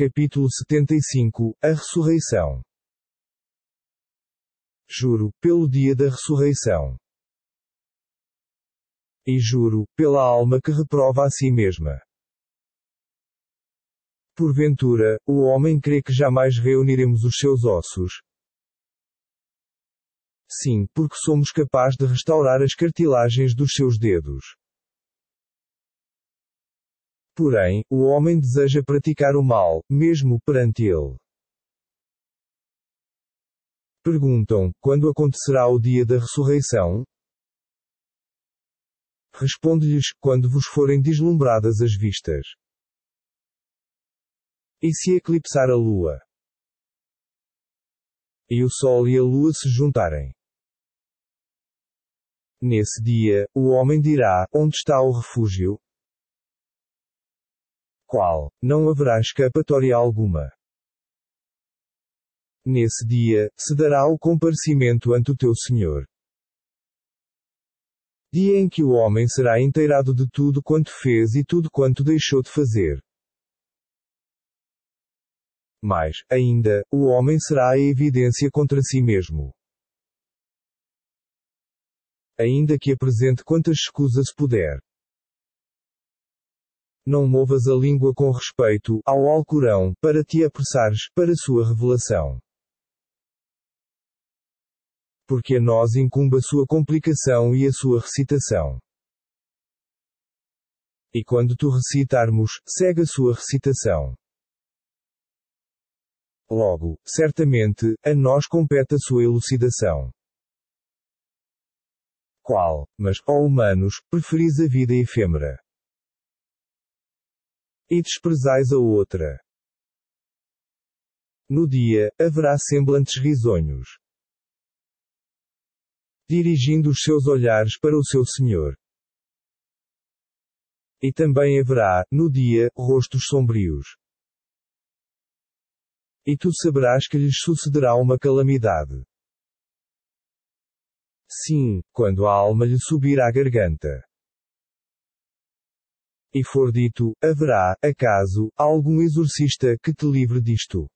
Capítulo 75 A Ressurreição Juro, pelo dia da ressurreição. E juro, pela alma que reprova a si mesma. Porventura, o homem crê que jamais reuniremos os seus ossos? Sim, porque somos capazes de restaurar as cartilagens dos seus dedos. Porém, o homem deseja praticar o mal, mesmo perante ele. Perguntam: quando acontecerá o dia da ressurreição? Responde-lhes: quando vos forem deslumbradas as vistas. E se eclipsar a lua? E o sol e a lua se juntarem? Nesse dia, o homem dirá: Onde está o refúgio? qual não haverá escapatória alguma. Nesse dia, se dará o comparecimento ante o teu Senhor. Dia em que o homem será inteirado de tudo quanto fez e tudo quanto deixou de fazer. Mas, ainda, o homem será a evidência contra si mesmo. Ainda que apresente quantas escusas puder não movas a língua com respeito ao Alcorão, para te apressares para sua revelação. Porque a nós incumbe a sua complicação e a sua recitação. E quando tu recitarmos, segue a sua recitação. Logo, certamente, a nós compete a sua elucidação. Qual, mas, ó humanos, preferis a vida efêmera? E desprezais a outra. No dia, haverá semblantes risonhos. Dirigindo os seus olhares para o seu Senhor. E também haverá, no dia, rostos sombrios. E tu saberás que lhes sucederá uma calamidade. Sim, quando a alma lhe subir à garganta. E for dito, haverá, acaso, algum exorcista que te livre disto?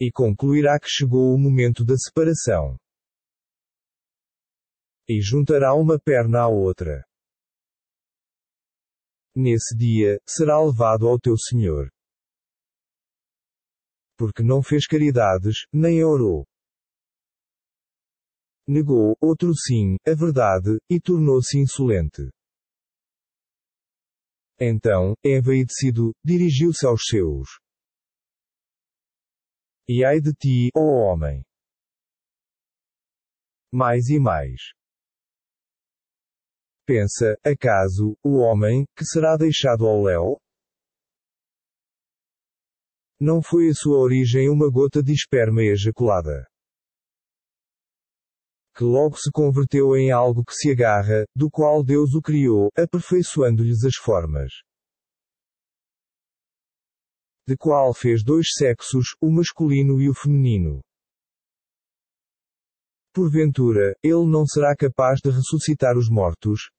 E concluirá que chegou o momento da separação. E juntará uma perna à outra. Nesse dia, será levado ao teu Senhor. Porque não fez caridades, nem orou negou, outro sim, a verdade, e tornou-se insolente. Então, envaidecido, dirigiu-se aos seus. E ai de ti, ó oh homem! Mais e mais. Pensa, acaso, o homem, que será deixado ao léu? Não foi a sua origem uma gota de esperma ejaculada que logo se converteu em algo que se agarra, do qual Deus o criou, aperfeiçoando-lhes as formas. De qual fez dois sexos, o masculino e o feminino. Porventura, ele não será capaz de ressuscitar os mortos?